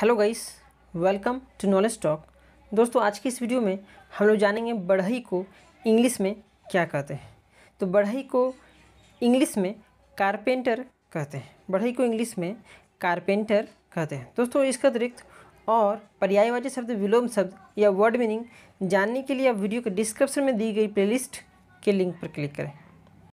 hello guys welcome to knowledge talk दोस्तों आज की इस वीडियो में हम लोग जानेंगे बढ़ई को इंग्लिश में क्या कहते हैं तो बढ़ई को इंग्लिश में कारपेंटर कहते हैं बढ़ई को इंग्लिश में कारपेंटर कहते हैं दोस्तों इसका अतिरिक्त और पर्यायवाची शब्द विलोम शब्द या वर्ड मीनिंग जानने के लिए आप वीडियो के डिस्क्रिप्शन में दी गई प्लेलिस्ट के लिंक पर क्लिक करें